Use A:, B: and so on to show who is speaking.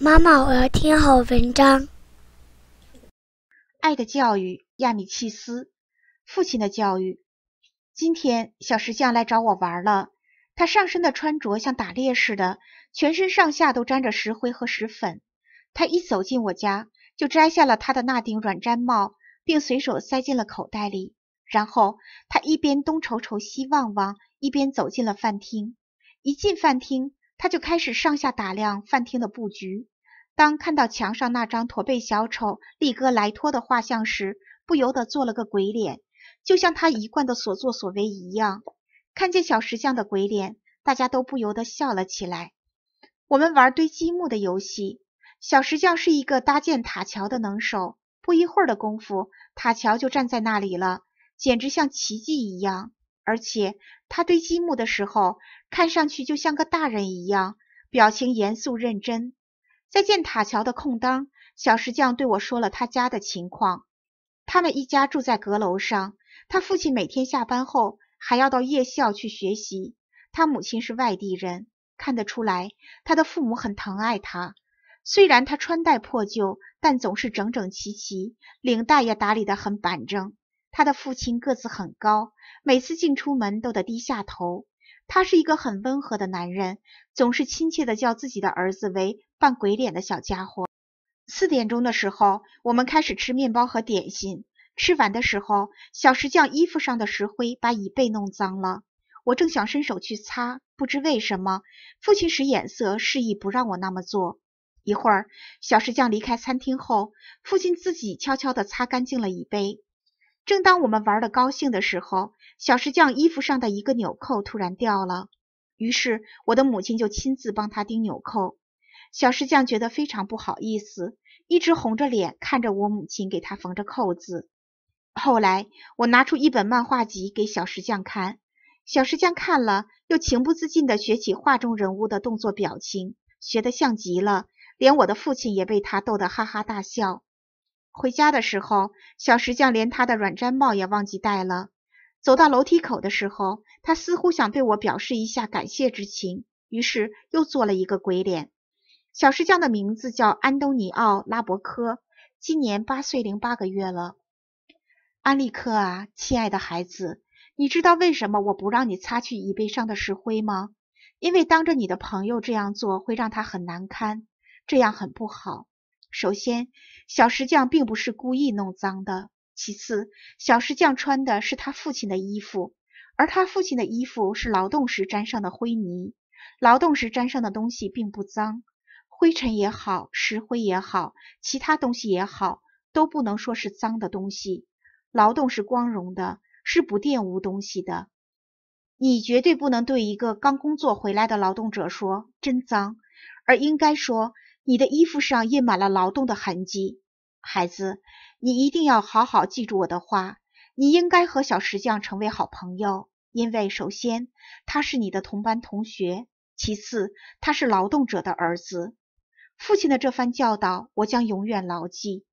A: 妈妈，我要听好文章。《爱的教育》亚米契斯，《父亲的教育》。今天，小石匠来找我玩了。他上身的穿着像打猎似的，全身上下都沾着石灰和石粉。他一走进我家，就摘下了他的那顶软毡帽，并随手塞进了口袋里。然后，他一边东瞅瞅、西望望，一边走进了饭厅。一进饭厅，他就开始上下打量饭厅的布局，当看到墙上那张驼背小丑利哥莱托的画像时，不由得做了个鬼脸，就像他一贯的所作所为一样。看见小石匠的鬼脸，大家都不由得笑了起来。我们玩堆积木的游戏，小石匠是一个搭建塔桥的能手，不一会儿的功夫，塔桥就站在那里了，简直像奇迹一样。而且他堆积木的时候，看上去就像个大人一样，表情严肃认真。在建塔桥的空当，小石匠对我说了他家的情况。他们一家住在阁楼上，他父亲每天下班后还要到夜校去学习。他母亲是外地人，看得出来他的父母很疼爱他。虽然他穿戴破旧，但总是整整齐齐，领带也打理得很板正。他的父亲个子很高，每次进出门都得低下头。他是一个很温和的男人，总是亲切地叫自己的儿子为“扮鬼脸的小家伙”。四点钟的时候，我们开始吃面包和点心。吃完的时候，小石匠衣服上的石灰把椅背弄脏了。我正想伸手去擦，不知为什么，父亲使眼色示意不让我那么做。一会儿，小石匠离开餐厅后，父亲自己悄悄地擦干净了椅背。正当我们玩的高兴的时候，小石匠衣服上的一个纽扣突然掉了。于是，我的母亲就亲自帮他钉纽扣。小石匠觉得非常不好意思，一直红着脸看着我母亲给他缝着扣子。后来，我拿出一本漫画集给小石匠看，小石匠看了，又情不自禁地学起画中人物的动作表情，学得像极了，连我的父亲也被他逗得哈哈大笑。回家的时候，小石匠连他的软毡帽也忘记戴了。走到楼梯口的时候，他似乎想对我表示一下感谢之情，于是又做了一个鬼脸。小石匠的名字叫安东尼奥·拉伯科，今年八岁零八个月了。安利科啊，亲爱的孩子，你知道为什么我不让你擦去椅背上的石灰吗？因为当着你的朋友这样做会让他很难堪，这样很不好。首先，小石匠并不是故意弄脏的。其次，小石匠穿的是他父亲的衣服，而他父亲的衣服是劳动时沾上的灰泥。劳动时沾上的东西并不脏，灰尘也好，石灰也好，其他东西也好，都不能说是脏的东西。劳动是光荣的，是不玷污东西的。你绝对不能对一个刚工作回来的劳动者说“真脏”，而应该说。你的衣服上印满了劳动的痕迹，孩子，你一定要好好记住我的话。你应该和小石匠成为好朋友，因为首先他是你的同班同学，其次他是劳动者的儿子。父亲的这番教导，我将永远牢记。